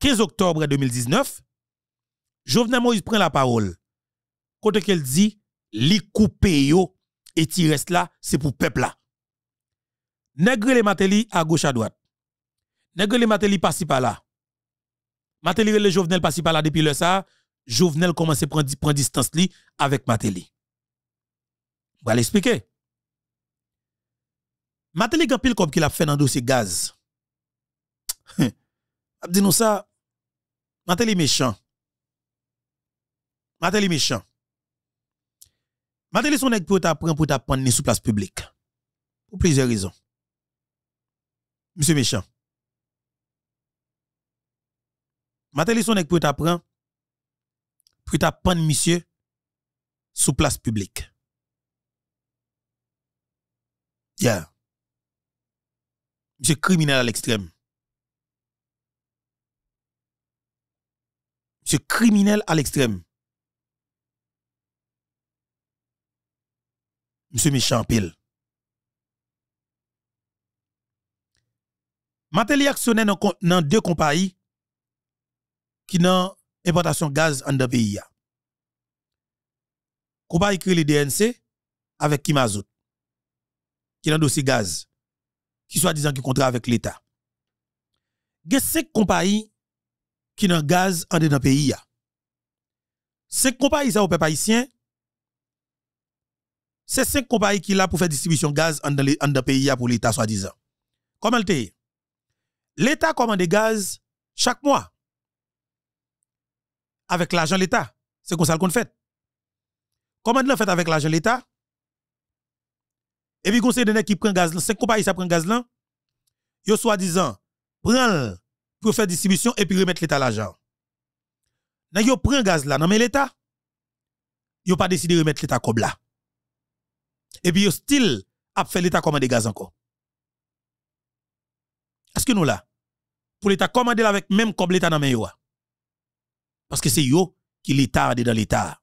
15 octobre 2019, Jovenel Moïse prend la parole. quand elle dit, li coupe yo, et ti reste là, c'est pour peuple là. Nègre les Matéli à gauche à droite. Nègre les Matéli pas là. Matéli le Jovenel pas là depuis le ça. Jovenel commence à prendre, distance li avec Matéli. Je vais l'expliquer. Matéli a comme qu'il a fait dans dossier gaz. Abdi nous ça, est méchant. est méchant. est son nèg pour t'apprendre pour t'apprendre sous place publique. Pour plusieurs raisons. Monsieur méchant. est son nèg pour t'apprendre. pour t'apprendre, monsieur sous place publique. Yeah. Monsieur criminel à l'extrême. Ce criminel à l'extrême. Monsieur méchant pile. Mateli actionné dans deux compagnies qui n'ont importation gaz en deux pays. Compagnie crée le DNC avec Kimazout, qui dans dossier gaz, qui soit disant qui contrat avec l'État. Il y a cinq compagnies qui dans gaz en dedans pays Cinq compagnies ça au peuple haïtien. C'est cinq compagnies qui là pour faire distribution gaz en dedans pays pour l'état soi-disant. Comment elle L'état commande gaz chaque mois. Avec l'argent de l'état. C'est comme ça qu'on fait. Comment l'on fait avec l'argent de l'état et puis, conseil de qui prend gaz, cinq compagnies ça prend gaz là. soi-disant, prend pour faire distribution et puis remettre l'État l'argent. Nan yo un gaz là, nan mais l'État, yo pas décidé de remettre l'État comme là. Et puis yo still a fait l'État commander gaz encore. Est-ce que nous là? Pour l'État commander avec même comme l'État nan yo. Parce que c'est yo qui l'État dans l'État.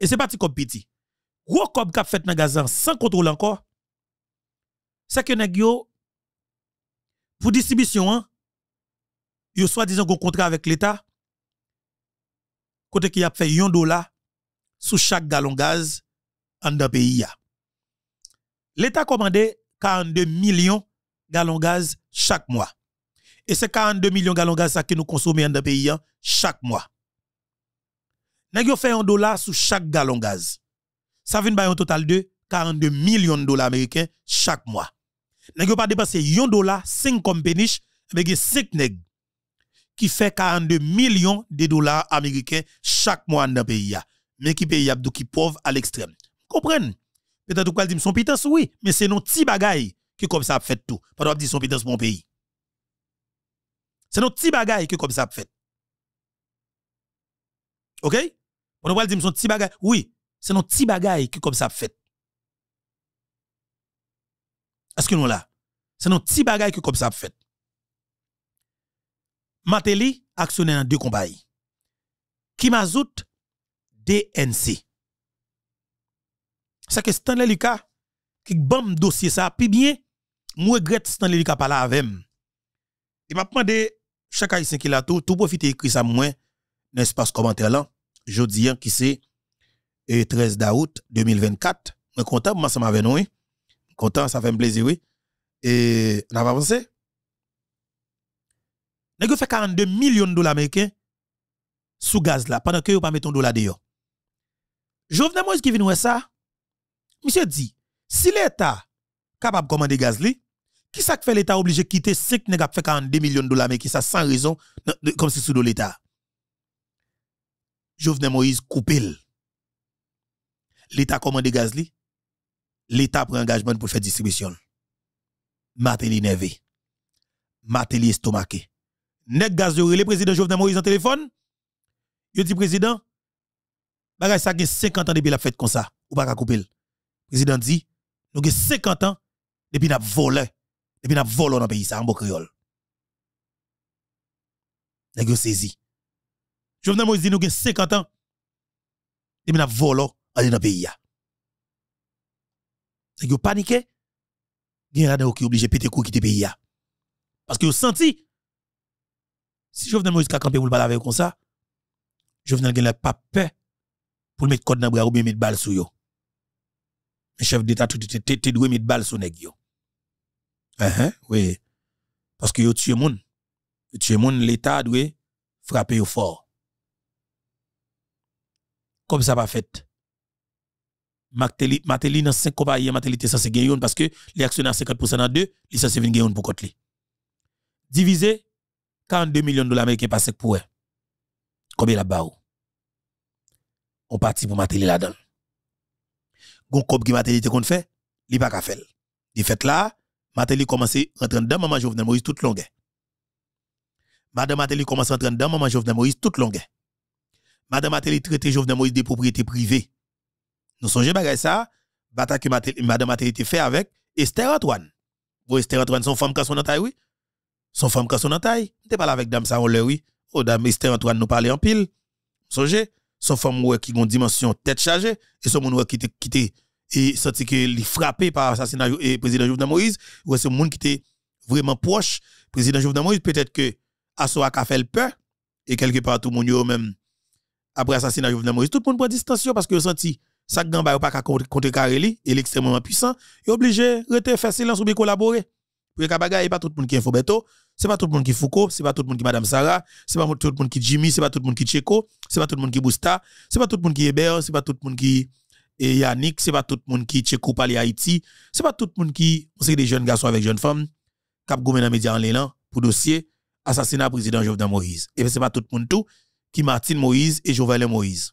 Et c'est parti comme petit. Gros comme kap fait le gaz sans contrôle encore. C'est que nèg pour distribution hein, yo soi-disant un contrat avec l'État, côté qui a fait 1 dollar sur chaque gallon gaz en de pays. L'État commandé 42 millions gallons gaz chaque mois. Et c'est 42 millions gallons gaz que nous consommons en pays chaque mois. Nous fait un dollar sur chaque gallon gaz. Ça vient un total de 42 millions de dollars américains chaque mois. Nous pas dépassé un dollar 5 péniche, mais 5 nègres qui fait 42 millions de dollars américains chaque mois dans le pays. Mais qui pays abdou qui pauvre à l'extrême. Comprenez? Peut-être qu'on dit son pitance, oui, mais c'est nos petits bagailles qui comme ça fait tout. Pas qu'on dit son pitance pour mon pays. C'est nos petits bagailles qui comme ça a fait. OK? On va dire son petit bagaille. Oui, c'est nos petits bagailles qui comme ça fait. Est-ce que nous là? C'est nos petits bagailles qui comme ça fait. Mateli actionné dans deux combats. Kimazout, DNC. C'est que Stanley Lucas, qui bon dossier ça, puis bien, je regrette Stanley Lucas e e pas là avec Et m'a demandé, chaque haïtien qui l'a tout, tout profiter écrit ça moins, n'est-ce commentaire là, jeudi, qui c'est 13 août 2024. Je suis content, moi, ça m'avait nous, content, ça fait un plaisir, oui. Et on e, va avancer. Nèg fait 42 millions de dollars américains sous gaz là pendant que yo pas un dollar d'ailleurs. Jovenel Moïse qui vient voir ça, monsieur dit si l'état capable de commander gaz li, qui ça fait l'état obligé quitter 5 nèg fait 42 millions de dollars américains sans raison comme si sous l'état. Jovenel Moïse coupe. L'état commande gaz li, l'État prend engagement pour faire distribution. Matéli nervé. Matéli estomaqué nèg le président Jovenel Moïse en téléphone. Yo dit président bagay ça 50 ans depuis la fête comme ça ou pas couper. Président dit nous avons 50 ans depuis n'a volé depuis n'a volé dans pays ça en bon créole. Nèg yo saisi. Jovenel Moïse dit nous avons 50 ans depuis n'a volé dans pays C'est que paniqué, gen rade qui obligé péter cou quitter pays Parce que vous senti si je Jovenel Moïse a camper pour le bal avec comme ça, Jovenel n'a pas peur pour mettre code dans le bras ou bien mettre balle sur yo. Le chef d'État, tout te doué mettre balle sur nèg yo. Eh, hein, oui. Parce que yo tué moun. Yo tué moun, l'État doit frapper yo fort. Comme ça va fait. Mateli, Mateli dans 5 compagnies, Mateli était censé gagner parce que les actionnaires 50% dans 2, ils censé venir gagner pour côté. Divisé, 42 millions de dollars américains passent pour eux. Combien la bas On partit pour Matéli là-dedans. Gon cop qui ce qu'on fait, il pas qu'à faire. Il fait là, Matéli commence à rentrer dans maman Jovenel Moïse toute longue. Madame Matéli commence à rentrer dans maman Jovenel Moïse toute longue. Madame Matéli traite Jovenel Moïse des propriétés privées. Nous songez bagay ça, bataille que Madame Matéli fait avec Esther Antoine. Vous Esther Antoine, son femme qui son oui son femme quand son entaille. T'es pas avec dame ça on le oui. Oh dame train Antoine nous parler en pile. Songez, son femme ouais qui ont dimension tête chargée et son monde ouais qui quitté et senti que li frappé par assassinat et président Jovenel Moïse ou ce monde qui était vraiment proche président Jovenel Moïse peut-être que soi qu'a fait le peur et quelque part tout le monde même après assassinat Jovenel Moïse tout le monde prend distance parce que senti ça grand pas contre Kareli, Il est extrêmement puissant est obligé rester faire silence ou bien collaborer pour que a pas tout le monde qui info c'est pas tout le monde qui Foucault, c'est pas tout le monde qui Madame Sarah, c'est pas tout le monde qui Jimmy, c'est pas tout le monde qui Checo, c'est pas tout le monde qui Bousta, c'est pas tout le monde qui Hébert, c'est pas tout le monde qui Yannick, c'est pas tout le monde qui Checo parle Haïti, c'est pas tout le monde qui, que des jeunes garçons avec jeunes femmes, cap ont dans médias en l'élan pour dossier assassinat président Jovenel Moïse. Et c'est pas tout le monde tout qui Martine Moïse et Jovenel Moïse.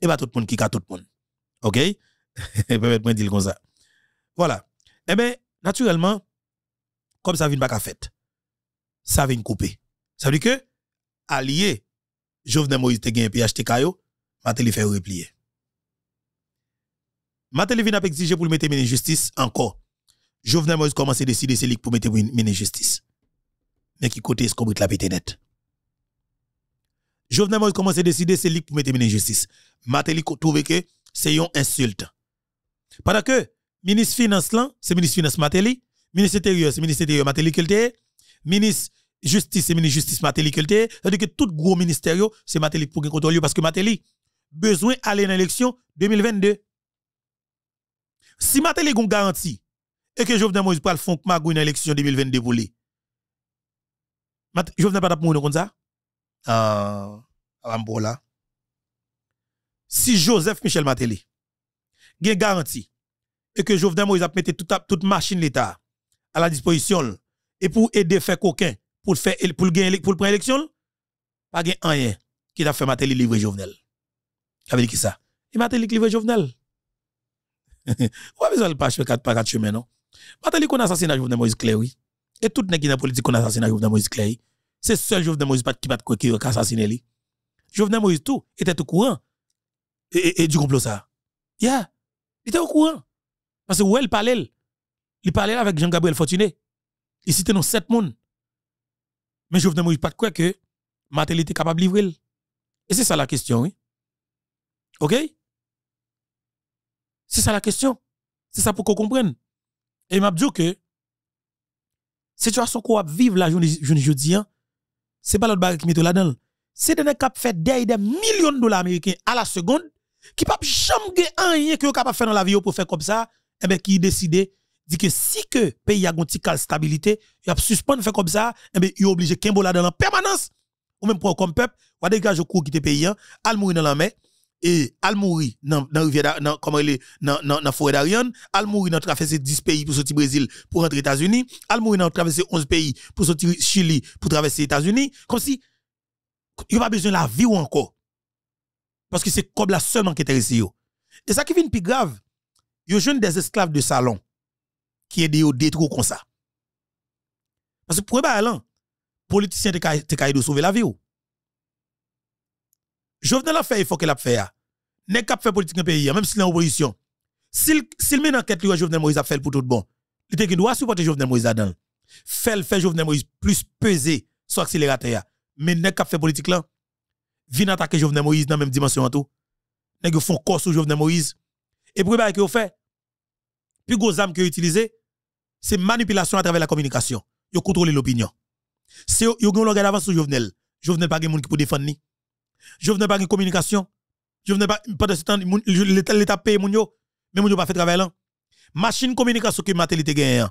Et pas tout le monde qui ka tout le monde. OK Permettez-moi de dire comme ça. Voilà. Eh bien, naturellement, comme ça vient pas qu'à fête ça vient couper. Ça veut dire que, allié, Jovenel Moïse te gagne PHTK Matéli fait replier. Matéli vient exiger pour le mettre en justice encore. Jovenel Moïse commence à décider c'est pour mettre en justice. Mais qui côté est-ce qu'on la pété net? Jovenel Moïse commence à décider c'est pour mettre en justice. Matéli trouve que c'est une insulte. Pendant que, ministre finance là, c'est ministre finance Matéli, ministre intérieur, c'est ministre intérieur Matéli qui ministre justice et ministre justice Matéli Kelté, c'est-à-dire que tout gros ministère, c'est Matéli pour qu'il contrôle parce que Matéli besoin d'aller dans l'élection 2022. Si Matéli a une garantie et que Jovenel Moïse pral font magouille dans l'élection 2022 pour lui. Jovenel pas de comme ça. Ah, là. Si Joseph Michel Matéli une garantie et que Jovenel Moïse a mis toute toute machine l'État à la disposition et pour aider faire coquin pour faire pour gagner pour prendre élection pas gain rien qui a fait Matéli livrer Jovenel ça veut dire qui ça et Matéli livrer Jovenel Vous besoin ça pas de 4 pas 4 chemin non Matéli qu'on assassinat Jovenel Moïse Claire oui et tout monde qui dans politique qu'on assassinat Jovenel Moïse Claire c'est seul Jovenel Moïse qui pas qui assassiné lui Jovenel Moïse tout était au courant et, du complot ça yeah il était au courant parce que où elle parlait il parlait avec Jean-Gabriel Fortuné il cite dans sept personnes. Mais je ne pas de quoi que Matel était capable de livrer. Et c'est ça la question, OK C'est ça la question. C'est ça pour qu'on comprenne. Et m'a dit que situation qu'on a vivre la journée jeudi, hein, c'est pas l'autre bagarre qui met là-dedans. C'est des cap fait des millions de dollars américains à la seconde qui pas jamais rien que capable faire dans la vie pour faire comme ça et eh ben qui décide dit que si que pays a un petit stabilité, il a suspendu faire comme ça, et eh bien il est obligé là dans la permanence. Ou même pour comme peuple, ou dégage au cours qui était pays, hein. al mourir dans la mer, et al mourir dans la rivière, dans, comment il est, dans, la forêt d'Ariane, al mourir dans traverser 10 pays pour sortir Brésil pour rentrer aux États-Unis, al mourir dans traverser 11 pays pour sortir Chili pour traverser États-Unis, comme si, il n'y a pas besoin de la vie ou encore. Parce que c'est comme la seule qui est ici. Et ça qui vient plus grave, Il y jeunes des esclaves de salon qui est de détruire comme ça. Parce que pour les politiciens te de sauver la vie. Jovenel a fait il faut qu'elle la fait. N'est qu'à faire politique dans le pays, ah, même s'il est en opposition. S'il met une enquête, Jovenel Moïse a fait pour tout bon. Il te doit supporter Jovenel Moïse là-dedans. Fait fait Jovenel Moïse plus peser sur accélérateur. Ah. Mais n'est pas faire politique là, vient attaquer Jovenel Moïse dans la même dimension en tout. N'est font corps sur Jovenel Moïse. Et pour que vous fait, plus gros âme que utilisé, c'est manipulation à travers la communication. Yo contrôlez l'opinion. si yo ont l'organe d'avance sur Jovenel. Jovenel pas de moun qui peut défendre ni. Jovenel pas de communication. Jovenel pas pendant ce temps l'état paye moun yo, mais moun yo pas fait travail là. Machine communication que Matel était gagné. Hein.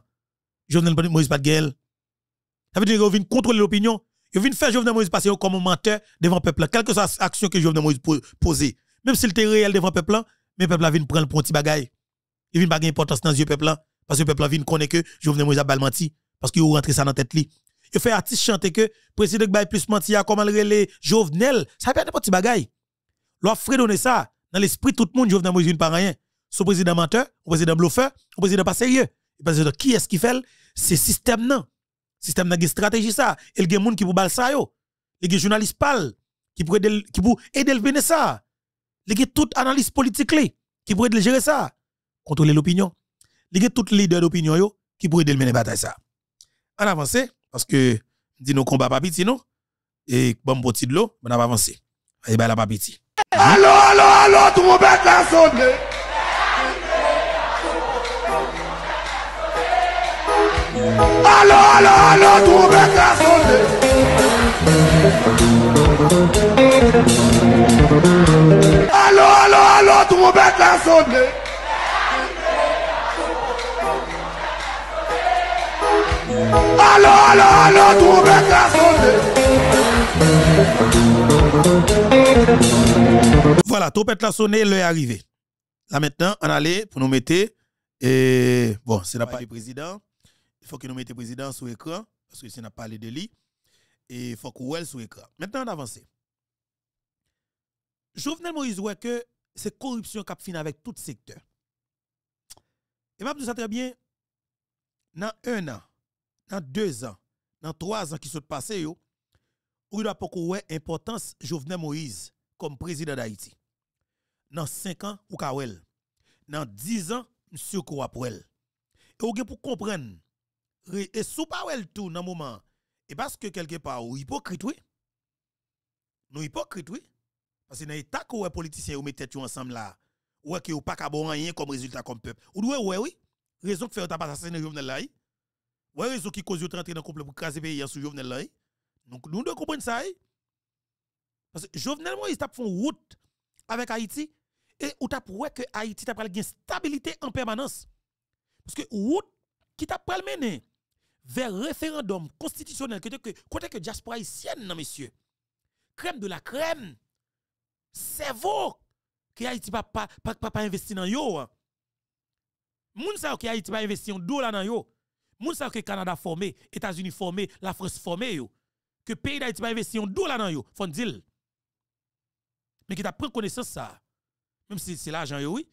Jovenel Moïse pas de Ça veut dire que viennent contrôler l'opinion. Ils viennent faire Jovenel Moïse passer comme un menteur devant le peuple. Quelle que soit l'action que Jovenel Moïse pose, même s'il était réel devant le peuple, mais peuple peuple vient prendre le petit bagaille. Il vinn pas d'importance dans les yeux peuple là. Parce que le peuple a connaît que Jovenel Moïse a menti. Parce qu'il rentré ça dans la tête. Il fait artiste chanter que le président qui plus menti à comment le Jovenel. Ça peut pas un petit bagaille. L'a donner ça. Dans l'esprit, tout le monde, Jovenel Moïse, pas rien. Son président menteur, son président bluffeur, son président pas sérieux. Parce que qui est-ce qui fait C'est système Le Système n'a stratégie ça. Il y a des gens qui pour bal ça yo. Il y a des journalistes pal qui pour aider qui pour aider le ça. Il y a tout analyste politique qui pourrait gérer ça. Contrôler l'opinion il y a tout leader d'opinion qui pourraient aider le mener bataille ça. On avance parce que dit nos combat pas petit non et bon petit de l'eau, on va avancer. Et ben la pas petit. Allô allô allô trompette la sonne. Allô allô allô trompette la sonne. Allô allô allô trompette la sonne. Allô, allô, allô, Voilà, topette la sonné, l'heure est arrivée. Là maintenant, on allait pour nous mettre. Et bon, c'est n'a pas le président. Il faut que nous mettions le président sur l'écran, parce que c'est n'a pas parlé de lui. Et il faut qu'il soit sur l'écran. Maintenant, on avance. Jovenel Moïse que c'est corruption qui fini avec tout secteur. Et je dit ça très bien. Dans un an, dans deux ans, dans trois ans qui sont passés, ou doit pas importance Jovenel Moïse comme président d'Haïti. Dans cinq ans, ou kawel. Dans dix ans, monsieur ko eu. Et ou pour comprendre, et sous pas tout dans moment, et parce que quelque part, ou hypocrite, oui. Nous hypocrite, oui. Parce que dans l'état que les politiciens ont mettez ensemble là, ou qui ou pas rien comme résultat comme peuple. Ou doué, oui, oui. Raison que fait ou faire pas assassiné Jovenel là, Ouais, ce qui cause de rentrer dans le couple pour craser pays sous Jovenel là. Hein. Donc nous devons comprendre ça. Hein. Parce que Jovenel Moïse tape une route avec Haïti et ou tape ouais que Haïti tape une stabilité en permanence. Parce que route qui t'a pas mener vers référendum constitutionnel côté que côté que diaspora haïtienne non messieurs. Crème de la crème. Cerveau que Haïti pas pas pas investi dans yo. Hein. Moun sa que Haïti pas investi en dollar dans yo moun sa que Canada formé, États-Unis formé, la France formé yo, que pays d'Haïti pas investi un dollar dans yo, Mais qui t'a pris connaissance ça. Même si c'est l'argent yo oui,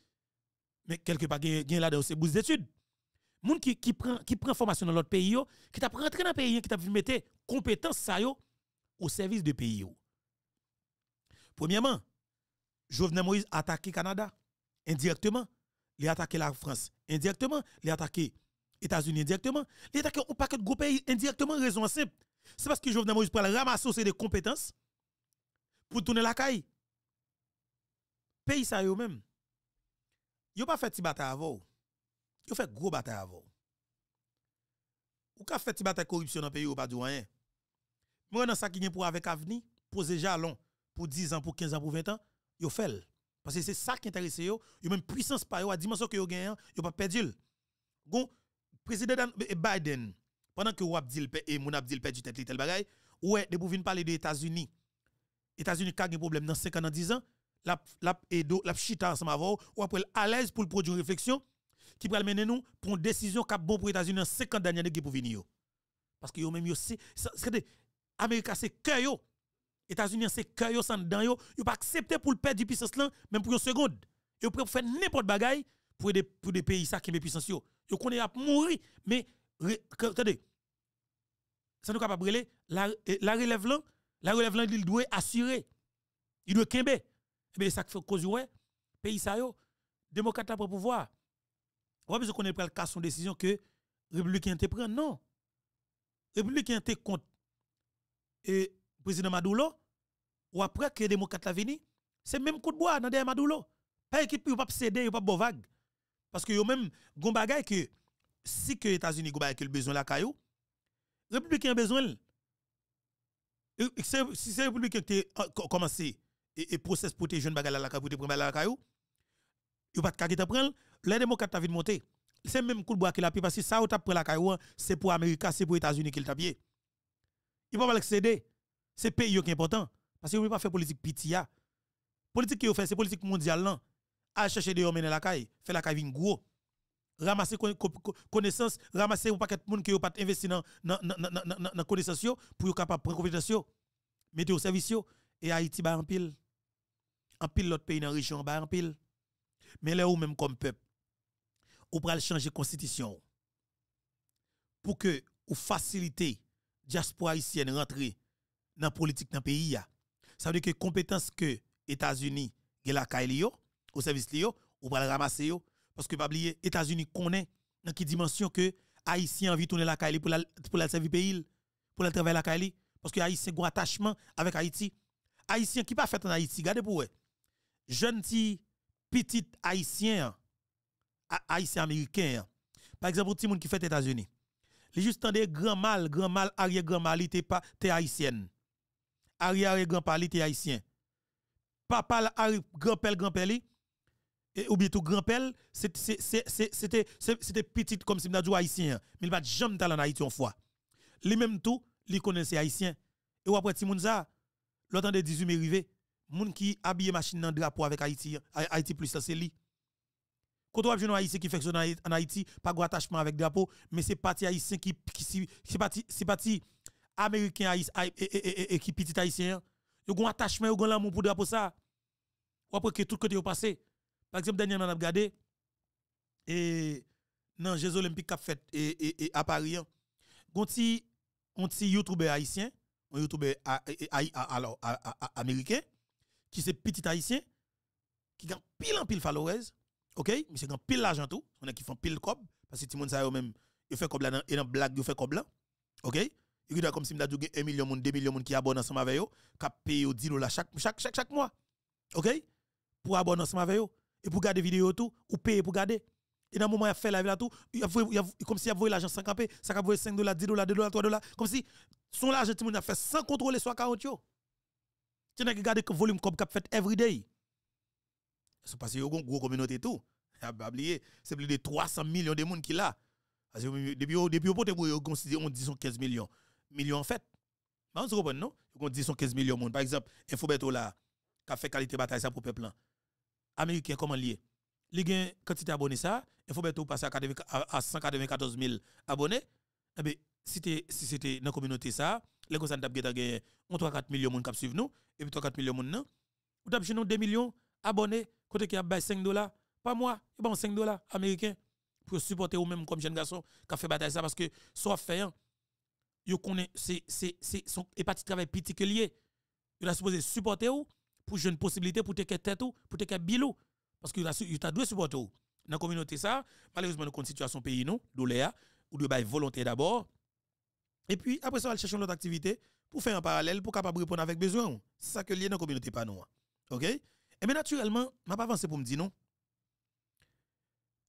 mais quelque part gen là dedans c'est bourse d'études. Moun qui qui prend qui prend formation dans l'autre pays yo, qui t'a rentré dans pays qui t'a mettre compétence sa yo au service de pays yo. Premièrement, Jovenel Moïse attaqué Canada indirectement, il a la France indirectement, il a attaqué États-Unis indirectement. les qui ont un paquet de gros pays indirectement, raison simple. C'est parce que Jovenel Moïse pour ramasser des compétences pour tourner la caille. Pays ça eux même. Yo pas fait petit bataille avant. Yo fait gros bataille avant. Ou ka fait petit bataille corruption dans pays ou pas de rien. Moi dans ça qui vient pour avec avenir, poser jalon pour 10 ans, pour 15 ans, pour 20 ans, yo fait. Parce que c'est ça qui intéresse yo, yo même puissance par à dimension que yo ils yo pas perdu. Gon président eh, Biden, pendant que wap dit et eh, mon dit perdu tête tel vous ouais, de parler des États-Unis. États-Unis un problème dans 50 ans 10 ans, la la edo, eh, la chita ensemble avant ou à l'aise pour produire une réflexion qui va mener nous pour une décision qui pour États-Unis dans 50 dernières années pour venir. Parce que yo même c'est c'est États-Unis c'est cœur pas accepté pour le perdre du puissance là même pour une seconde. Vous pouvez faire n'importe quoi pour des pays ça qui vous puissance yo yo est à mourir. mais attendez ça nous capable brûler la e, la relève là la relève là il doit assurer il doit kembe et bien ça fait cause ouais pays ça yo démocrate après pouvoir on pas besoin qu'on ait le cas son décision que républicain te prend non républicain te contre et président Maduro ou après que démocrate la venu c'est même coup de bois dans derrière Maduro pas équipe peut pas céder ou pas vague parce que yo même, gon bagay que, si que États-Unis gon bagay que le besoin la caillou, républicain besoin. Si c'est République qui a euh, commencé et, process pour tes jeunes bagay la caillou, pour te prendre la caillou, yo pas de kaki prendre, les démocrates t'a vite monter. C'est même coup de bois qui l'a pris parce que ça ou t'a pris la caillou, hein. c'est pour Amérique, c'est pour États-Unis qui t'a pris. Il peut pas l'accéder. C'est pays qui est important parce que ne pas faire politique La Politique qui fait c'est politique mondiale là à chercher des hommes dans la caille, faire la caille gros. Ramasser connaissance, ramasser un paquet de monde qui n'a pas investi dans la connaissance pour être capable de prendre compétence, mettre au service. Et Haïti, va en pile. En pile, l'autre pays dans la région, bah en pile. Mais là, ou même comme peuple, ou pral changer constitution pour que ou faciliter diaspora haïtienne rentrer dans la politique dans le pays. Ça veut dire que compétence que États-Unis, la au service li yo, ou pas ramasser yo. Parce que pas oublier, États-Unis connaît dans quelle dimension que Haïtien envie tourner la Kaili pour la, pour la servir pays, pour le travailler la Kaili. Parce que Haïtiens ont un attachement avec Haïti. Haïtien qui pas fait en Haïti, regardez pour eux. Jeune petit Haïtien, Haïtien américain, par exemple, tout le monde qui fait États-Unis. Les juste des grand mal, grand mal, arrière grand mal, t'es pas, t'es haïtienne. Arrière grand mal, t'es haïtien. Papa, arrière grand père, grand père, ou bien tout grand c'était petit comme si dit haïtien. Mais il va jamais aller en Haïti une fois. Lui même tout, il connaissait haïtien. Et après Timoun ça, l'autre de 18 mai arrivé, moun qui habille machine dans drapeau avec Haïti, Haïti plus ça c'est lui. Quand on a un haïtien qui fonctionne en Haïti, pas gros attachement avec drapeau, mais c'est parti haïtien qui c'est parti c'est parti américain haïtien et qui petit haïtien. Il y a un attachement, a grand amour pour drapeau ça. Après que tout côté est passé par exemple, dernièrement, on a regardé, et dans les Jeux Olympiques qui fait et, et, à e, Paris, on petit youtubeur haïtien, un youtubeur e, e, alors, américain, qui c'est petit haïtien, qui a pile en pile followers, ok? Mais c'est pile l'argent tout, on a qui font pile cob, parce que tout le monde sait même, il fait cob là, et dans blague, il fait cob là, ok? Il y comme si a a 1 million, de 2 millions de qui abonnent ensemble avec eux, qui payent 10 dollars chaque, chaque, chaque, chaque mois, ok? Pour abonner ensemble avec eux. Et pour garder vidéo tout, ou payer pour garder. Et dans un moment il a fait la vie là tout, il comme si il voué l'argent sans camper ça a 5 dollars, 10 dollars, 2 dollars, 3 dollars, comme si son l'argent tout le monde a fait sans contrôler soit 40 yo. Tu n'as regarder que volume comme cap fait les jours. C'est parce qu'il y a une grosse communauté tout. oublié, c'est plus de 300 millions de monde qui là. Depuis depuis pote on considère on ou 15 millions. Millions en fait. Mais bah, on se comprend non? On dit 15 millions monde. Par exemple, Infobeto là, qui a fait qualité bataille ça pour peuple là américain comment lié li gen quantité abonné ça il faut bientôt passer à 194 000 abonnés eh ben si c'était dans la communauté ça les gens t'a gagné 3 4 millions monde qui suivent nous et puis 3 4 millions monde non ou t'a 2 millions abonnés côté qui a 5 dollars par moi et eh ben 5 dollars américain, pour supporter ou même comme jeune garçon qui a fait bataille ça parce que soit fait hein, yo connaît c'est c'est c'est son et travail particulier il a supposé supporter ou pour une possibilité pour te tête ou pour te bilou parce que tu as deux supporters dans la communauté ça malheureusement nous une situation pays nous doléa ah, ou de volonté d'abord et puis après ça on chercher une autre activité pour faire un parallèle pour capable répondre avec besoin c'est ça que lié dans la communauté pas nous ah. OK et bien naturellement m'a pas avancer pour me dire non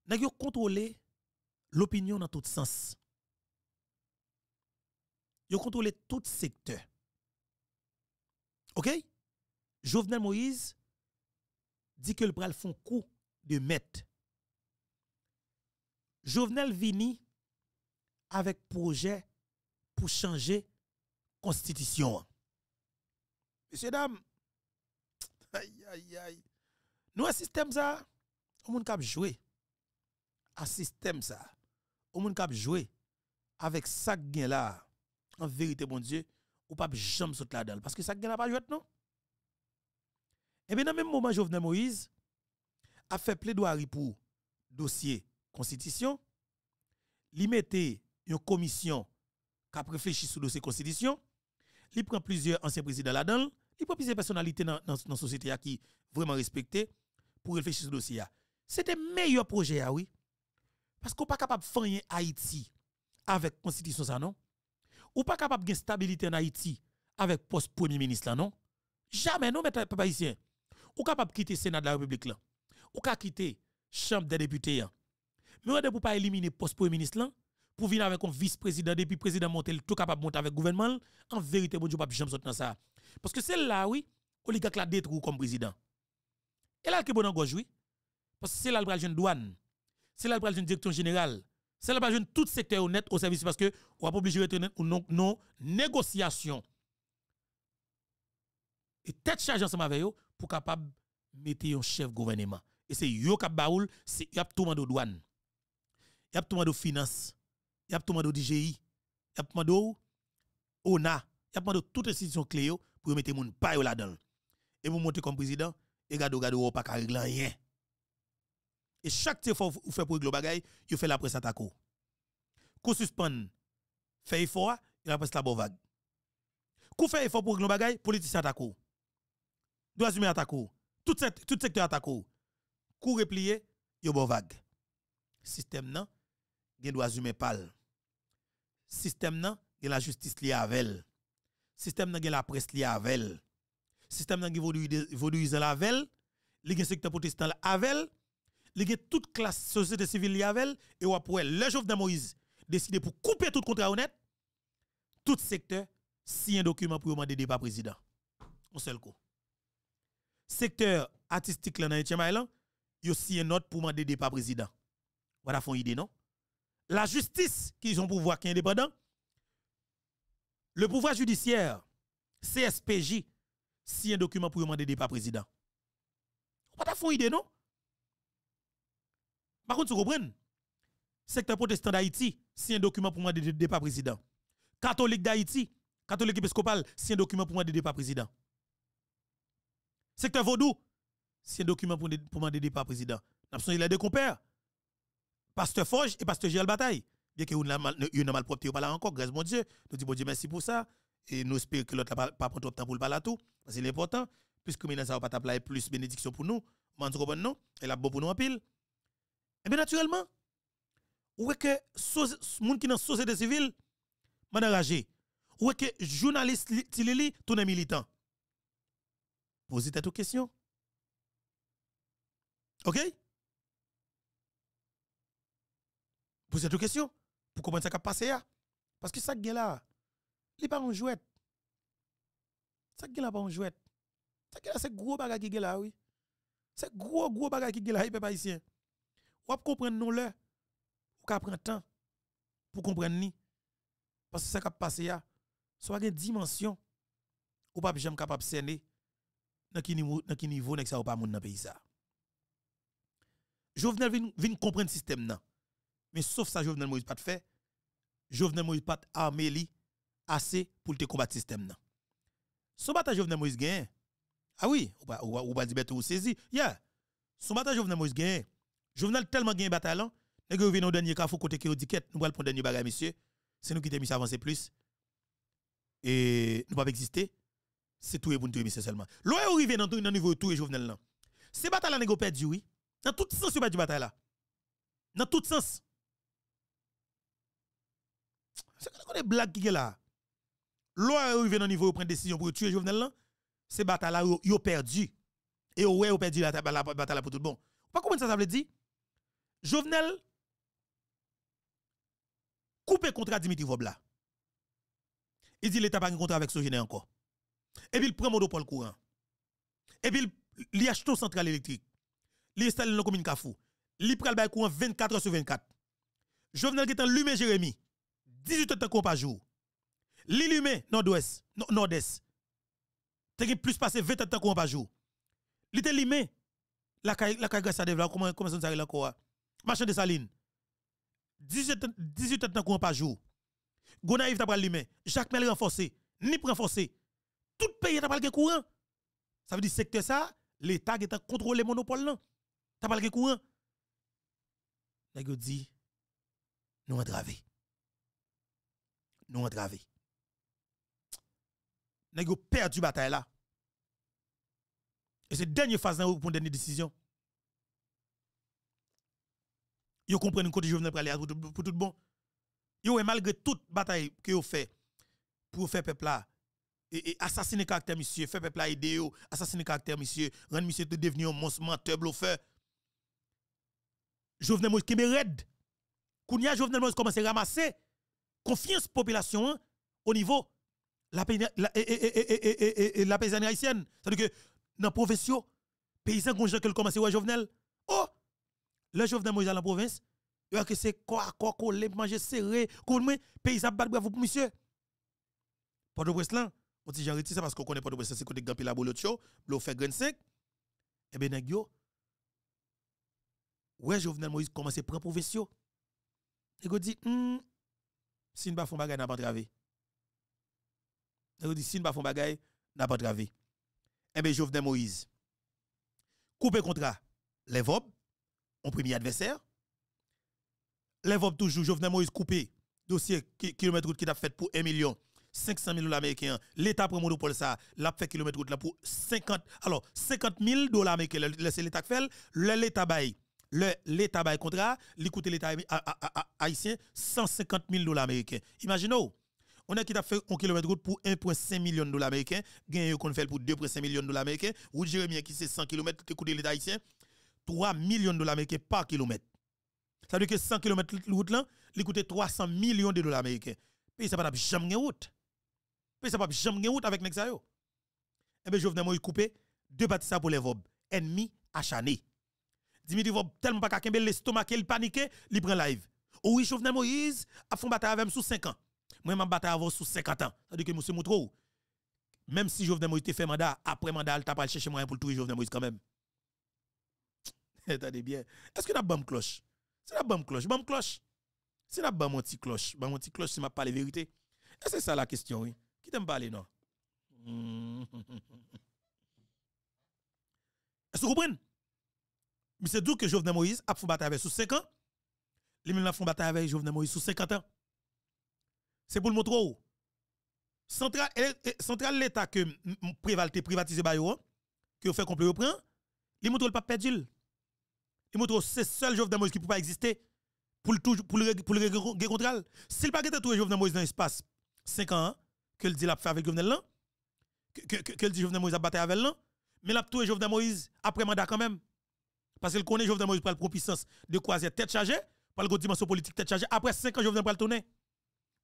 n'a contrôler l'opinion dans tout sens yo contrôler tout secteur OK Jovenel Moïse dit que le pral font coup de maître. Jovenel Vini avec projet pour changer constitution. Messieurs, dames, aïe, aïe, aïe. Nous, un système ça, on peut cap jouer. Un système ça, on peut cap jouer avec ça gain là. En vérité, bon Dieu, ou pas jamais sauter là-dedans. Parce que ça gain là pas jouer, non? Et eh bien, dans le même moment, Jovenel Moïse a fait plaidoirie pour dossier constitution. Il mettait une commission qui a réfléchi sur le dossier constitution. Il prend plusieurs anciens présidents là-dedans. Il prend plusieurs personnalités dans la société qui vraiment respectées pour réfléchir sur le dossier. C'était le meilleur projet, ah oui. Parce qu'on n'est pas capable de faire Haïti avec la constitution, ça, non? Ou pas capable de stabilité en Haïti avec poste premier ministre, non? Jamais, non, mais pas ou capable quitter le Sénat de la République là, ou capable quitter Chambre des députés hein. Mais on ne peut pas éliminer poste premier ministre là pour venir avec un vice-président depuis président Montel tout capable monter avec gouvernement en vérité bon Dieu pas jamais dans ça. Parce que celle là oui, oligarque la détruit comme président. Et là qui bon en gauche oui. Parce que c'est là le jeune douane. C'est là le jeune direction générale. C'est là le jeune tout secteur honnête au service parce que on va obligé de ou non non négociation. Et tête charge ensemble avec eux pour capable mettre un chef gouvernement. Et c'est yo qui baoul, c'est y tout de douane. Y a tout de finance. Y a tout de DGI. Y a tout de ONA. Y a tout toutes les institutions pour mettre moun pa là-dedans. Et vous montez comme président, et gado gado pas carré rien. Et chaque que vous fait pour le vous fait la presse à taco. vous suspend, fait effort, il la presse la bovag. Vous fait effort pour le bagay, politicien droits humains attaquent. Tout, tout secteur attaque. coup replié, yo bon vague. Système nan, gen droits humains pal. Système nan, gen la justice li avèl. Système nan gen la presse li avèl. Système nan gen vaudouisant la vel. Li gen secteur protestant la avel. Li gen toute classe société civile li avèl. Et wapoué, le chef de Moïse décide pour couper tout contrat honnête. Tout secteur, si un document pour demander débat président. On seul coup secteur artistique là dans y Island, yo un note pour demander des pas président. Voilà font idée non La justice qu'ils ont pouvoir qui est indépendant, le pouvoir judiciaire CSPJ si un document pour demander des pas président. Pas ta une idée non Par contre, vous comprenez Secteur protestant d'Haïti si un document pour demander des président. Catholique d'Haïti, catholique épiscopal si un document pour demander des pas président. Secteur vaudou, c'est un document pour, demander demander pas président. Nous il a deux compères. Pasteur Forge et Pasteur Gilles Bataille. Bien que nous pas mal propre, pas là encore, grâce mon Dieu. Nous disons, Dieu, merci pour ça. Et nous espérons que l'autre n'a pas pris trop de temps pour le parler tout. C'est important, Puisque maintenant, ça va pas plus bénédiction pour nous. Mais nous non, elle a bon pour nous en pile. Et eh bien, naturellement, ou est que les gens qui sont dans la société civile, m'en enragé. Ou que journaliste Tilili des militant. Posez vous aux questions. OK? Posez vous aux questions. Pour comprendre ça qui a passé Parce que ça qui est là, il n'est pas un jouet. Ça qui est là, pas un jouet. Ça qui est là, c'est gros bagage qui est là, oui. C'est gros, gros bagage qui est là, il pas ici. Ou comprendre non là. Ou qu'à prendre temps pour comprendre ni. Parce que ça qui a passé là, soit une dimension ou pas jamais capable de cerner dans qui niveau dans qui niveau ça ou pas moun dans pays ça Jovenel vin, vient comprendre système nan mais sauf ça Jovenel Moïse pat de fait Jovenel Moïse pat armé li assez pour te combattre système nan son bataille Jovenel Moïse gagne ah oui ou pas ou pas dire ou saisi yeah son bataille Jovenel Moïse gagne Jovenel tellement gagne bataille là nèg revient au dernier cafou côté qui dit nous pral prendre dernier bagage monsieur c'est nous qui t'ai mis avancer plus et nous pas exister c'est tout pour tuer c'est seulement. Lorsque est arrivé dans le niveau tout et Jovenel là. C'est bataille là ont perdu oui. Dans tout sens ont perdu bataille là. Dans tout sens. C'est quoi des blagues qui est là Lorsque est arrivé dans le niveau prendre décision pour tuer Jovenel là, c'est bataille là ont perdu. Et ils vous perdu la bataille pour tout le bon. Pas comment ça ça veut dire Jovenel coupe contrat Dimitri Vobla. Il dit l'État pas un contrat avec Sojene encore. Et puis il prend le courant. Et puis il achète centrale électrique. Il installe dans commune Kafou. Il prend le courant 24 heures sur 24. Jovenel en lume Jérémy. 18 heures par jour. Il lume nord-ouest, nord-est. Il plus passé 20 heures par jour. Il était limé. La grâce à développer, comment, comment ça là encore? Machin de saline. 18 heures par jour. Gonaïve t'a pris limé. Jacques Mel renforcé. ni renforcé tout le pays n'a pas le courant. Ça veut dire secteur ça, l'État a contrôlé le monopole là. T'as pas le courant. il dit nous entraver. Nous Nous perd perdu bataille là. Et c'est la dernière phase pour prendre dernière décision. Yo comprennent côté Jovenel pour aller pour tout bon. Yo malgré toute bataille que yo fait pour faire peuple là et, assassiner caractère monsieur, faire peuple à aider, assassiner caractère monsieur, rendre monsieur tout devenir un monstre menteur, bluffeur. Jovenel Moïse qui me red. Kounia Jovenel Moïse commence à ramasser confiance population hein, au niveau la, la, la paysanne haïtienne. C'est-à-dire que dans la province paysan congé qu'elle commence à voir Jovenel. Oh! Le Jovenel Moïse à la province, il a que c'est quoi, quoi, quoi, manger serré, quoi, paysan bat bravo pour monsieur. pas de là, on dit j'en ça parce qu'on connaît pas de presse, c'est côté Gampi la Bolotio, de fait grain 5. Eh bien, n'agio où Ouais, Jovenel Moïse commence à prendre profession. Nèg dit hmm si pas font bagay n'a pas travé. Il dit si pas font bagay n'a pas travé. Eh bien, Jovenel Moïse couper contrat les VOB en premier adversaire. Les VOB toujours Jovenel Moïse coupé dossier kilomètre route qui t'a fait pour 1 million 500 000 dollars américains. L'État prend monopole ça. L'a fait kilomètre route là pour 50, alors 50 000 dollars américains. C'est l'État fait. L'État bail. L'État bail contrat. l'État haïtien 150 000 dollars américains. imaginez On a qui a fait un kilomètre route pour 1,5 million de dollars américains. Gagne qu'on fait pour 2,5 millions de dollars américains. Ou Jérémie qui c'est 100 km qui coûte l'État haïtien. 3 millions de dollars américains par kilomètre. Ça veut dire que 100 km de route là, il coûte 300 millions de dollars américains. Mais ça pas jamais route. Puis ça va jamais route avec nèg yo. Et bien Jovenel Moïse coupé deux parties ça pour les vob, ennemi acharné. Dimitri Vob tellement pas qu'à l'estomac il paniqué, il prend live. Oh oui, Jovenel Moïse a fait bataille avec sous 5 ans. Moi m'a bataille avant sous 50 ans. Ça dit que monsieur Moutro même si Jovenel Moïse te fait mandat, après mandat, il t'a pas chercher moyen pour tuer Jovenel Moïse quand même. Attendez bien. Est-ce que tu as cloche C'est la bombe cloche, bombe cloche. C'est la bombe anti cloche, anti cloche si m'a pas la vérité. Et c'est ça la question, oui. Qui non? Est-ce que vous comprenez? Mais c'est dur que Jovenel Moïse a fait bataille avec sous 5 ans. Les mêmes font bataille avec Jovenel Moïse sous 50 ans. C'est pour le montrer où? Central, l'État que prévalté, privatisé, que fait faites reprend, il montre le pape perdu. Il montre c'est seul Jovenel Moïse qui ne peut pas exister pour le pour le pour le contrôle. S'il pas été tout Jovenel Moïse dans l'espace 5 ans, que le dit l'a fait avec Jovenel là, que, que, que le dit Jovenel Moïse a bataille avec là, mais l'a tout Jovenel Moïse après mandat quand même. Parce qu'il connaît Jovenel Moïse pour la propuissance de croiser tête chargée, par le dimension politique tête chargée, après 5 ans Jovenel pour le tourner.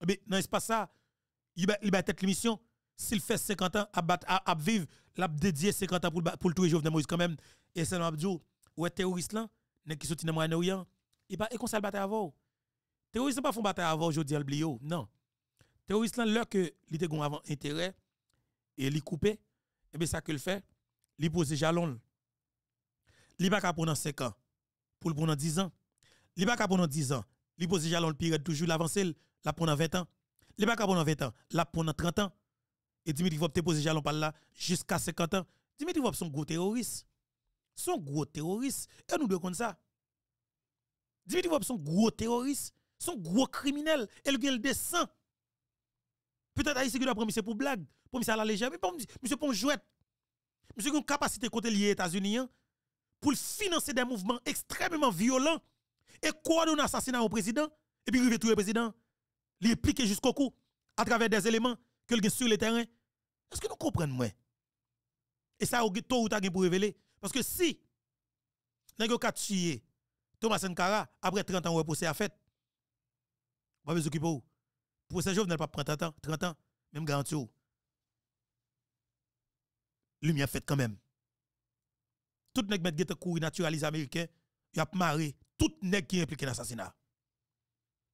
Mais eh dans pas ça, il va tête l'émission. S'il fait 50 ans, à battre à vivre, l'a dédié 50 ans pour, pour tuer Jovenel Moïse quand même. Et c'est un Abdou, ou est terroriste là, qui soutient dans Moyen-Orient, va et qu'on s'est battu avant. Terroriste pas font bataille avant, je dis à Non. Terroriste, là, que était avant intérêt et l'y coupé, et eh bien ça qu'il fait, il pose jalon. Il pas pendant 5 ans, pour le pendant 10 ans. Il pas pendant 10 ans, il pose jalon pire toujours l'avancée, la pendant 20 ans. Il pas pendant 20 ans, la pendant 30 ans. Et Dimitri Vop te pose jalon par là jusqu'à 50 ans. Dimitri Vop son gros terroriste. Son gros terroriste. Et nous deux comme ça. Dimitri Vop son gros terroriste, son gros criminel, et le descend Peut-être que que le premier pour blague, pour monsieur à la légère, mais pas monsieur pour Monsieur qui a une capacité côté lié États-Unis hein, pour financer des mouvements extrêmement violents et coordonner assassinat au président et puis arriver tout le président, l'impliquer jusqu'au cou à travers des éléments que a sur le terrain. Est-ce que nous comprenons moi Et ça tôt ou tard pour révéler parce que si nous avons tué Thomas Sankara après 30 ans est pour la fête. Pas besoin occuper pour ce Jovenel, pas 30 ans, 30 ans, même garanti. Lumière faite quand même. Tout nèg met gete courir naturalisé américain, y a maré tout nèg qui impliqué dans l'assassinat.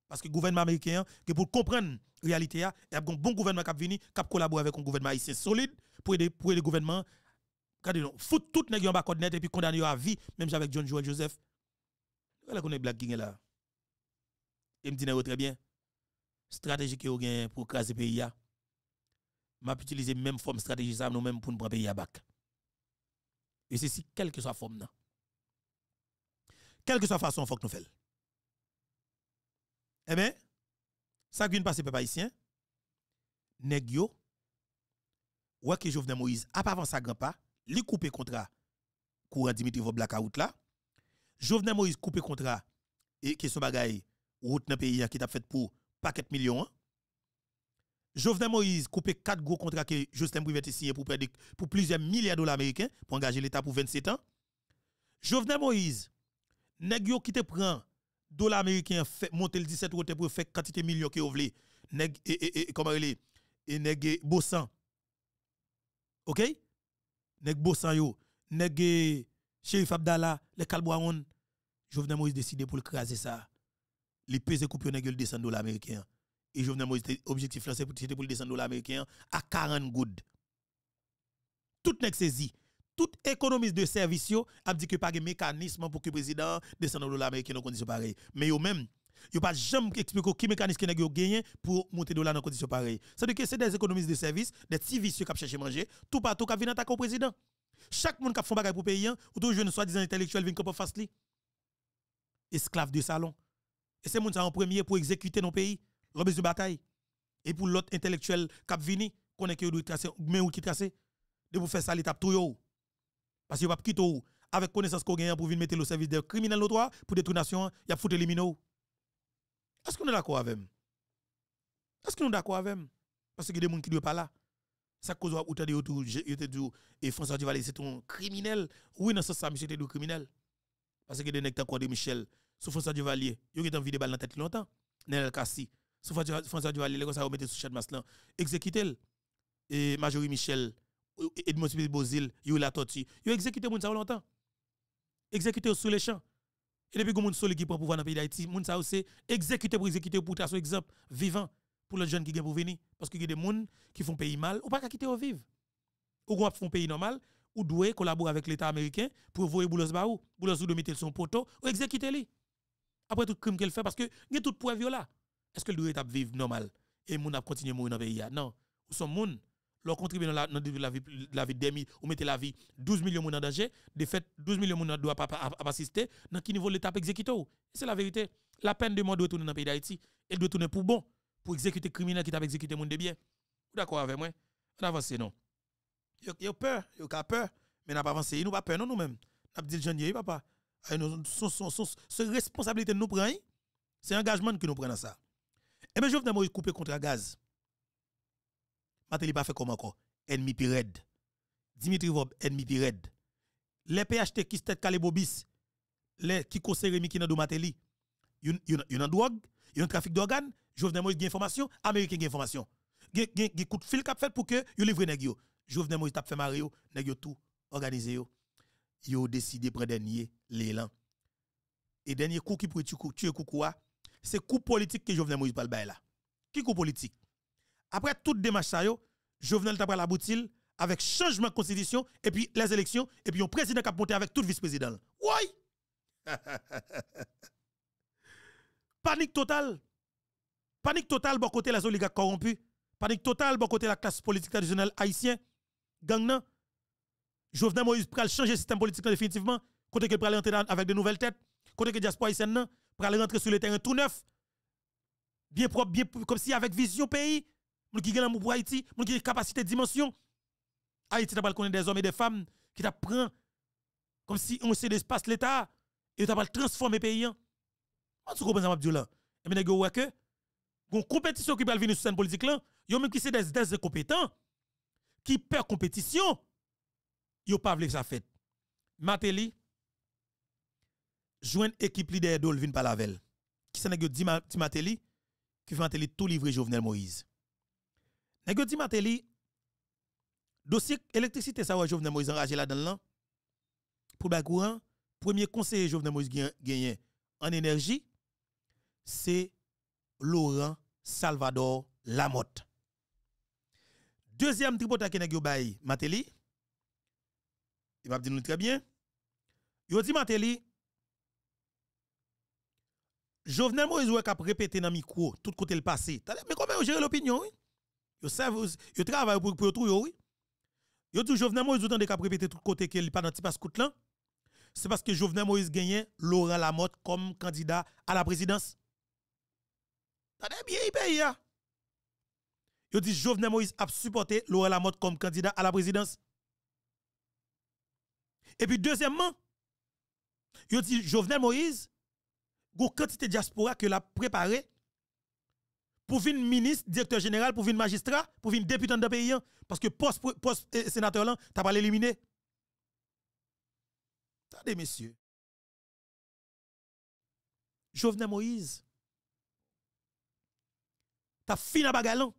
Parce que le gouvernement américain, que pour comprendre la réalité, il y a un bon gouvernement qui venu, qui collaboré avec un gouvernement haïtien solide pour aider, pour aider le gouvernement. Fout tout nèg en bas net et puis condamner à vie, même avec John Joel Joseph. Voilà qu'on est blague là. Et me dit très bien stratégie que vous avez pour craser le pays. Je vais utiliser même forme stratégie ça nous même pour nous prendre le pays à bac. Et ceci, quelle que soit la forme. Quelle que soit la façon, il faut nous fassions. Eh bien, ça qui vient passer, peuple haïtien, nèg yo, ouais que Jovenel Moïse, a part avant sa grand pas, li coupe contrat courant Dimitri vos blackout là. Jovenel Moïse coupe contrat et qui sont bagaille route dans pays qui t'a fait pour 4 millions. Hein. Jovenel Moïse coupé quatre gros contrats que Justin a signé pour, pour plusieurs milliards de dollars américains pour engager l'État pour 27 ans. Jovenel Moïse, nèg qui te prend dollars américains monter le 17 te pour faire quantité millions que vous voulez. Nèg et, eh, et eh, eh, comment il est et nèg Bossan. OK Nèg Bossan yo, nèg Chérif Abdallah, le Calboiron. Jovenel Moïse décide pour le craser ça les pesé coupé dans gueule 200 dollars américains. Et Jovenel mon objectif français pour le 200 dollars américains à 40 gouttes. Tout n'est saisi. Tout économiste de service a dit que pas de mécanisme pour que le président descende dollars américains dans conditions pareilles. Mais eux-mêmes, ils pas jamais expliqué qui mécanisme qu'ils ont gagné pour monter dollars dans conditions pareilles. C'est-à-dire que c'est des économistes de service, des civils qui cherchent à manger, tout partout qui viennent attaquer au président. Chaque monde qui fait un bagage pour payer, hein, ou tout jeune soi-disant intellectuel vient faire face li. Esclave de salon. Et c'est sont en premier pour exécuter nos pays, l'objet de bataille. Et pour l'autre intellectuel qui vini, qu'on est que doit tracer, mais ou qui tracer, de vous faire ça l'étape tout yo. Parce qu'il va quitter avec connaissance qu'on gagne pour venir mettre le service des criminels au droit, pour détruire nation, il a foutu les minots. Est-ce qu'on est d'accord avec Est-ce qu'on est d'accord avec Parce qu'il y a des gens qui ne sont pas là. Ça cause ou t'as dit autour, et François Duvalier, c'est un criminel. Oui, dans ça, ça, monsieur, c'est criminel. Parce que des nègres quoi de Michel, sous François Duvalier, il y a envie de balle dans la tête longtemps. Nel Kassi, sous François Duvalier, les gars, mettez sous Chad Maslan, exécutez Et Majorie Michel, Edmond Smith Bozil, il la tortue. Il exécuté moun ça longtemps. Exécuté sur les champs. Et depuis que les gens qui prend pouvoir dans le pays d'Haïti, moun ça aussi exécuté pour exécuter pour tracer exemple vivant pour les jeunes qui viennent pour venir. Parce qu'il y a des gens qui font pays mal, ou pas qu'à quitter au vivre. Ou qui font pays normal, ou doit collaborer avec l'État américain pour voir Boulos Baou. Boulos ou de mettre son poteau, ou exécuter lui après tout crime qu'elle fait, parce que il y a toute preuve là. Est-ce que le doit vivre normal et moun a à mourir dans le pays ah? Non. Nous sommes moun, leur contribuer dans la, de la vie, la vie demi, ou mettez la vie 12 millions de personnes en danger, de fait, 12 millions de monde doivent pas assister, dans qui niveau l'étape exécutée C'est la vérité. La peine de mort doit tourner dans le pays d'Haïti. Elle doit tourner pour bon, pour exécuter criminels qui t'a exécuté monde de bien. Vous d'accord avec moi On avance, non y a peur, y a peur, mais n'a pas avancé, n'a pas peur, non, nous-mêmes. N'a pas dit le papa son, son, son, responsabilité nous prend, c'est engagement que nous prenons ça. Et eh bien, je vais couper contre gaz. Matéli pas fait comment encore. Ennemi pirade. Dimitri Vob, ennemi pirade. Les PHT qui tête calé bobis, les qui Seremi qui dans Matéli, yon yon drogue, un trafic d'organes, Jovenel Moïse gagne information, américain gagne information. Gen des coup de fil cap fait pour que vous livre nèg yo. Jovenel Moïse t'a fait Mario, nèg tout organisé yo ils ont décidé prendre dernier l'élan. Et dernier coup qui pourrait tuer Koukoua, c'est coup politique que Jovenel Moïse parle là. Qui coup politique Après toute démarche ça yo, Jovenel t'a la boutil avec changement de constitution et puis les élections et puis un président qui a monté avec tout vice-président. Oui. Panique totale. Panique totale bon côté les oligarques corrompus. Panique totale bon côté la classe politique traditionnelle haïtienne. Gang Jovenel Moïse pral changer le système politique définitivement, côté que pral entrer avec de nouvelles têtes, côté que diaspora haïtienne pral rentrer sur le terrain tout neuf, bien propre, bien comme si avec vision pays, moun qui gagne pour Haïti, moun qui capacité dimension. Haïti t'a pas connaître des hommes et des femmes qui t'apprend comme si on sait l'espace l'état et t'a pas transformer pays. On hein. se comprend ça Abdoula. Et eh mais nèg ouais que gon compétition qui peut venir sur scène politique là, yo même qui c'est des des compétents qui perd compétition yo pas voulu ça fait. Mateli joint équipe leader Dolvin Palavel. Qui s'en dit Mateli qui Mateli tout livré Jovenel Moïse. Nèg dit Mateli dossier électricité ça Jovenel Moïse enragé là l'an, pour le courant premier conseiller Jovenel Moïse gagné en énergie c'est Laurent Salvador Lamotte. Deuxième qui nèg yo Mateli il va dire nous très bien. Yo dit Mateli, Jovenel Moïse ouais a répété dans le micro, tout côté le passé. Mais comment vous gère l'opinion, oui? Yo travaille pour, pour trouver oui? Yo dit Jovenel Moïse a répété tout côté qu'il pas dans C'est parce que Jovenel Moïse gagnait Laurent Lamotte comme candidat à la présidence. T'as bien, il paye, hein? Yo dit Jovenel Moïse a supporté Laurent Lamotte comme candidat à la présidence. Et puis, deuxièmement, il dit Jovenel Moïse, une quantité de diaspora que l'a préparée pour venir ministre, directeur général, pour venir magistrat, pour venir député de pays. Hein, parce que post-sénateur, eh, là, t'as pas l'éliminer. Attendez, messieurs. Jovenel Moïse, t'as fini à bagalan.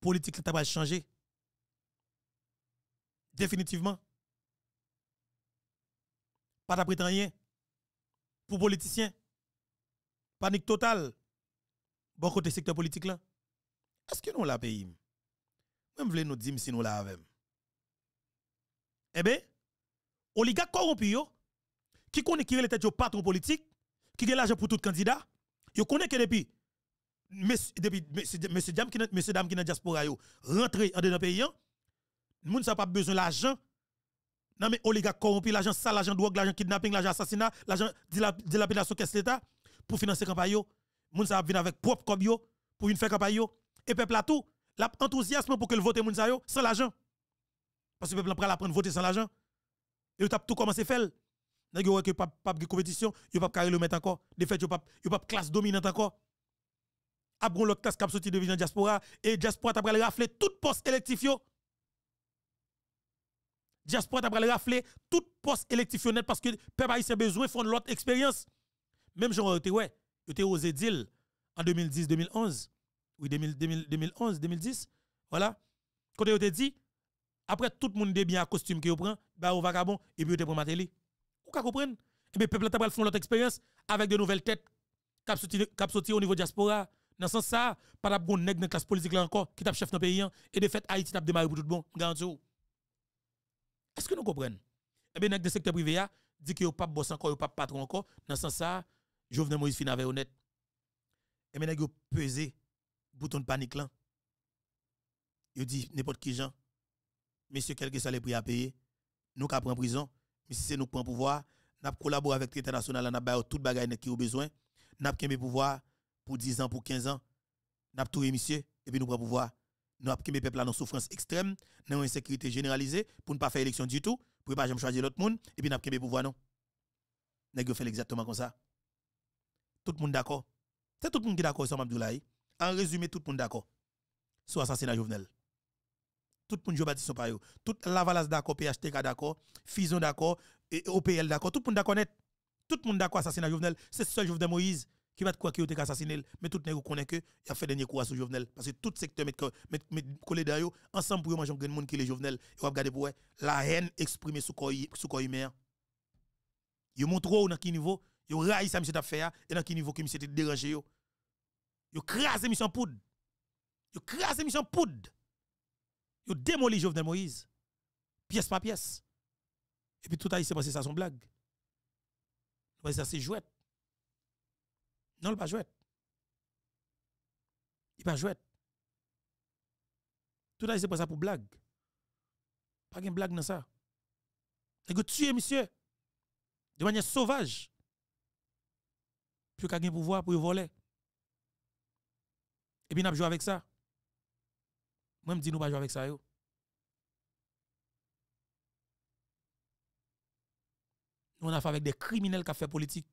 Politique, t'as pas changé. Définitivement. Pas rien Pour politiciens. Panique totale. Bon côté secteur politique là. Est-ce que nous la pays? Même voulez nous dire si nous la avons. Eh bien, oligarque corrompu yo, qui connaît qui est le tête de patron politique, qui a l'argent pour tout candidat, yo connaît que depuis monsieur dame qui monsieur dame qui dans diaspora yo rentré en nos pays Moun ça pas besoin l'argent. Non mais oligarque corrompu, l'argent sale, l'argent drogue, l'argent kidnapping, l'argent assassinat, l'argent dilapidation caisse l'État pour financer campagne. Moun ça vient avec propre comme pour une faire campagne. Et peuple a tout, l'enthousiasme pour que le vote moun ça sans l'argent. Parce que peuple prend la prendre voter sans l'argent. Et tap tout commencé faire. N'a yo que pas pas de compétition, yo pas carré le mettre encore. De fait yo pas yo pas classe dominante encore. Après l'autre classe qui a sorti de la diaspora et diaspora a rafler tout poste électif yo diaspora t'a rafler tout poste électionnel parce que peuple haïtien besoin font l'autre expérience. Même Jean était ouais, il était osé édiles en 2010 2011 oui 2011 2010 voilà quand il était dit après tout le monde a bien à costume qui prend bah au vagabond et puis il de Matéli. Vous comprenez Et eh bien peuple t'a font l'autre expérience avec de nouvelles têtes cap sorti au niveau diaspora dans ce sens ça pas un pas dans classe politique là encore qui tape chef dans pays hein. et de fait Haïti tape démarré pour tout bon monde. Est-ce que nous comprenons Eh bien, dans le secteur privé, dit que pas boss encore, sont pas patron encore. Dans ce sens, ça, Jovenel Moïse fin avec honnête. Eh bien, yo pesé bouton de panique là. ont dit n'importe qui Jean. monsieur que soit le prix à payer, nous qui prenons prison, mais si c'est nous prend pouvoir, n'a collaboré avec avons n'a tout toute bagaille qui a besoin, n'a pas pouvoir pour 10 ans, pour 15 ans, n'a tout eh, monsieur et puis nous prend pouvoir nous avons le peuple dans souffrance extrême, une insécurité généralisée, pour ne pas faire élection du tout, pour ne pas choisir l'autre monde, et puis nous avons le pouvoir, non. Nous fait exactement comme ça. Tout le monde d'accord. C'est tout le monde qui est d'accord sur Abdoulaye. En résumé, tout le monde d'accord. Sur l'assassinat Jovenel. Tout le monde Jean-Baptiste Sopayo. Tout Lavalas d'accord, est d'accord, Fison d'accord, OPL d'accord. Tout le monde d'accord net. Tout le monde d'accord l'assassinat Jovenel. C'est seul de Moïse qui va te quoi qui a été assassiné, mais tout le monde connaît que il a fait dernier à sur Jovenel. Parce que tout secteur met, collé d'ailleurs, ensemble pour manger un grand monde qui est Jovenel, et va regarder pour la haine exprimée sous corps humain. Ils montrent où, dans quel niveau, ils raillent ça, monsieur fait, hein. et dans quel niveau qui monsieur était dérangé. Ils crasent mission en poudre. Ils crasent en poudre. Ils démolissent Jovenel Moïse. Pièce par pièce. Et puis tout à l'heure, c'est passé ça son blague. Ça, c'est jouette. Non, il pas joué. Il n'a pas joué. Tout à c'est pas ça pour blague. Pas de blague dans ça. C'est que es monsieur, de manière sauvage, puis qu'à pouvoir pour voler. Et puis, n'a pas joué avec ça. Moi, je me dis, nous pas jouer avec ça. Nous, on a fait avec des criminels qui ont fait politique.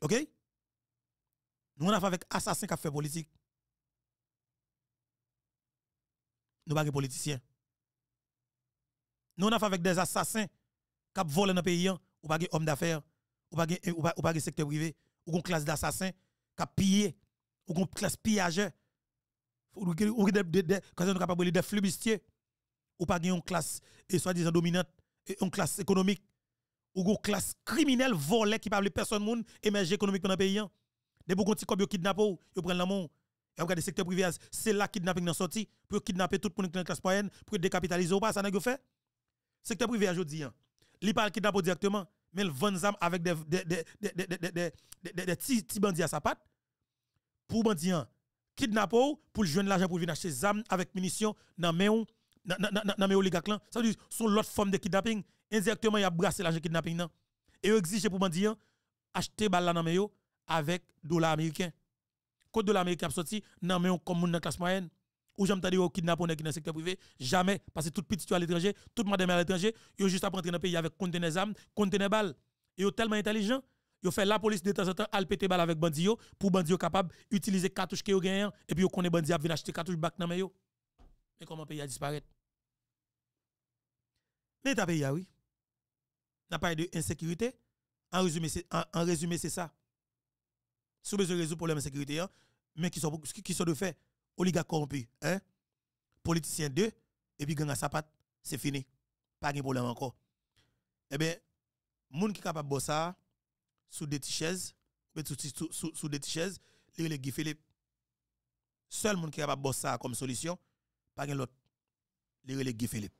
OK Nous on a fait avec assassin qui fait politique. Nous pas politiciens. Nous avons fait avec des assassins qui volent dans le pays ou pas hommes d'affaires, ou pas ou secteur privé, ou une classe d'assassins qui pillent, ou une classe pillageur. Ou des de de ou pas une classe soi-disant dominante, une classe économique ou une classe criminelle volée qui parle personne monde émerger économiquement dans le pays. Hein. Des beaucoup comme petits kidnappés, ils prennent l'amour. Et regardez le secteur privé, c'est là kidnapping dans sorti pour kidnapper tout le monde dans la classe moyenne, pour décapitaliser ou pas, ça n'a pas fait. Secteur privé aujourd'hui, hein. il parle kidnapping directement, mais il vend des avec des petits bandits à sa patte. Pour bandits, hein. kidnapper pour joindre l'argent pour venir acheter des armes avec munitions dans les nan dans les Ça veut dire, c'est l'autre forme de kidnapping indirectement, il a brassé l'argent kidnapping. Nan. Et il exige pour Bandi acheter balle dans yo avec dollars américains Quand dollar américain sorti, nan mais on comme dans classe moyenne. Ou j'aime t'aller au kidnapping dans le secteur privé, jamais parce que toute petite à l'étranger, toute madame à l'étranger, yo juste à rentrer dans le pays avec conteneur armes, conteneur balles. Et yo tellement intelligent, yo fait la police de temps en temps al péter balle avec bandi yo pour bandi yo capable utiliser cartouche qui yo et puis yo connaît bandi a venir acheter cartouche back dans yo. Mais comment pays a disparaître? L'État pays a oui n'a pas de insécurité. En résumé, c'est en, résumé, c'est ça. Sous besoin de résoudre problème sécurité, hein, mais qui sont, qui sont de fait oligarques corrompus, hein, politiciens deux, et puis gang à patte c'est fini. Pas de problème encore. Eh bien, gens qui sont capables de ça, sous des chaises, sous, sous, sous des chaises, les Guy Philippe. Seul monde qui est capable de ça comme solution, pas l'autre. Les Guy Philippe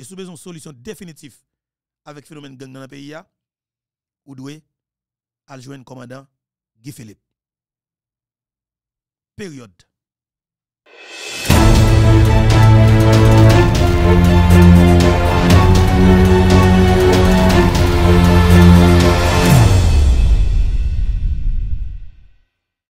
et sous besoin de solution définitive avec le phénomène gang dans le pays, vous devez aller joindre le commandant Guy Philippe. Période.